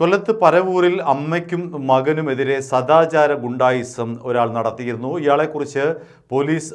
കൊല്ലത്ത് പരവൂരിൽ അമ്മയ്ക്കും മകനുമെതിരെ സദാചാര ഗുണ്ടായിസം ഒരാൾ നടത്തിയിരുന്നു ഇയാളെക്കുറിച്ച് പോലീസ്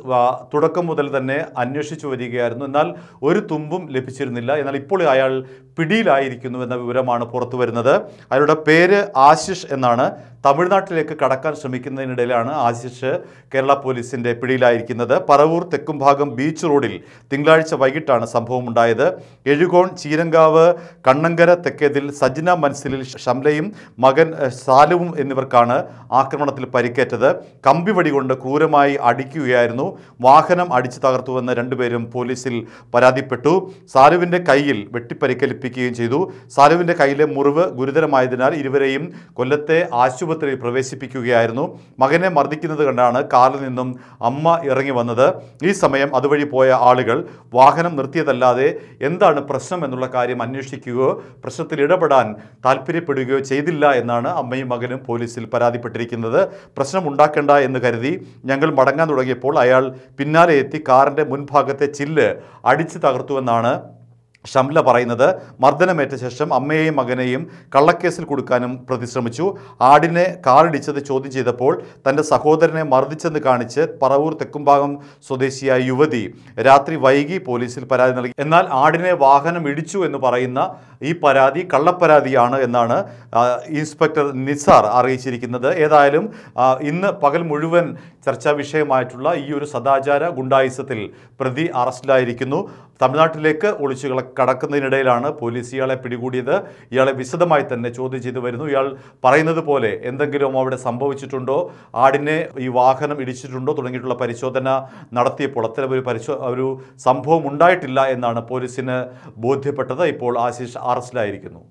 തുടക്കം മുതൽ തന്നെ അന്വേഷിച്ചു വരികയായിരുന്നു എന്നാൽ ഒരു തുമ്പും ലഭിച്ചിരുന്നില്ല എന്നാൽ ഇപ്പോൾ അയാൾ പിടിയിലായിരിക്കുന്നു എന്ന വിവരമാണ് പുറത്തു വരുന്നത് അയാളുടെ പേര് ആശിഷ് എന്നാണ് തമിഴ്നാട്ടിലേക്ക് കടക്കാൻ ശ്രമിക്കുന്നതിനിടയിലാണ് ആശിഷ് കേരള പോലീസിന്റെ പിടിയിലായിരിക്കുന്നത് പറവൂർ തെക്കുംഭാഗം ബീച്ച് റോഡിൽ തിങ്കളാഴ്ച വൈകിട്ടാണ് സംഭവം ഉണ്ടായത് എഴുകോൺ ചീരങ്കാവ് കണ്ണങ്കര തെക്കേതിൽ സജ്ന മൻസിലിൽ ഷംലയും മകൻ സാലുവും എന്നിവർക്കാണ് ആക്രമണത്തിൽ പരിക്കേറ്റത് കമ്പിവടി കൊണ്ട് ക്രൂരമായി അടിക്കുകയായിരുന്നു വാഹനം അടിച്ചു തകർത്തുവെന്ന് രണ്ടുപേരും പോലീസിൽ പരാതിപ്പെട്ടു സാലുവിൻ്റെ കയ്യിൽ വെട്ടിപ്പരിക്കേൽപ്പിക്കുകയും ചെയ്തു സാലുവിൻ്റെ കയ്യിലെ മുറിവ് ഗുരുതരമായതിനാൽ ഇരുവരെയും കൊല്ലത്തെ ആശുപത്രി ആശുപത്രിയിൽ പ്രവേശിപ്പിക്കുകയായിരുന്നു മകനെ മർദ്ദിക്കുന്നത് കണ്ടാണ് കാറിൽ നിന്നും അമ്മ ഇറങ്ങി വന്നത് ഈ സമയം അതുവഴി പോയ ആളുകൾ വാഹനം നിർത്തിയതല്ലാതെ എന്താണ് പ്രശ്നം എന്നുള്ള കാര്യം അന്വേഷിക്കുകയോ പ്രശ്നത്തിൽ ഇടപെടാൻ താല്പര്യപ്പെടുകയോ ചെയ്തില്ല എന്നാണ് അമ്മയും മകനും പോലീസിൽ പരാതിപ്പെട്ടിരിക്കുന്നത് പ്രശ്നം ഉണ്ടാക്കേണ്ട എന്ന് കരുതി ഞങ്ങൾ മടങ്ങാൻ തുടങ്ങിയപ്പോൾ അയാൾ പിന്നാലെ എത്തി കാറിൻ്റെ മുൻഭാഗത്തെ ചില്ല് അടിച്ചു തകർത്തുവെന്നാണ് ഷംല പറയുന്നത് മർദ്ദനമേറ്റ ശേഷം അമ്മയെയും മകനെയും കള്ളക്കേസിൽ കൊടുക്കാനും പ്രതിശ്രമിച്ചു ആടിനെ കാറിടിച്ചത് ചോദ്യം ചെയ്തപ്പോൾ തൻ്റെ സഹോദരനെ മർദ്ദിച്ചെന്ന് കാണിച്ച് പറവൂർ തെക്കുംഭാഗം സ്വദേശിയായ യുവതി രാത്രി വൈകി പോലീസിൽ പരാതി നൽകി എന്നാൽ ആടിനെ വാഹനം ഇടിച്ചു എന്ന് പറയുന്ന ഈ പരാതി കള്ളപ്പരാതിയാണ് എന്നാണ് ഇൻസ്പെക്ടർ നിസാർ അറിയിച്ചിരിക്കുന്നത് ഏതായാലും ഇന്ന് പകൽ മുഴുവൻ ചർച്ചാ വിഷയമായിട്ടുള്ള ഈ ഒരു സദാചാര ഗുണ്ടായുസത്തിൽ പ്രതി അറസ്റ്റിലായിരിക്കുന്നു തമിഴ്നാട്ടിലേക്ക് ഒളിച്ചുകള കടക്കുന്നതിനിടയിലാണ് പോലീസ് ഇയാളെ പിടികൂടിയത് ഇയാളെ വിശദമായി തന്നെ ചോദ്യം ചെയ്തു വരുന്നു ഇയാൾ പറയുന്നത് പോലെ എന്തെങ്കിലും അവിടെ സംഭവിച്ചിട്ടുണ്ടോ ആടിനെ ഈ വാഹനം ഇടിച്ചിട്ടുണ്ടോ തുടങ്ങിയിട്ടുള്ള പരിശോധന നടത്തിയപ്പോൾ അത്തരം ഒരു പരിശോ ഒരു സംഭവം ഉണ്ടായിട്ടില്ല എന്നാണ് പോലീസിന് ബോധ്യപ്പെട്ടത് ഇപ്പോൾ ആശിഷ് അറസ്റ്റിലായിരിക്കുന്നു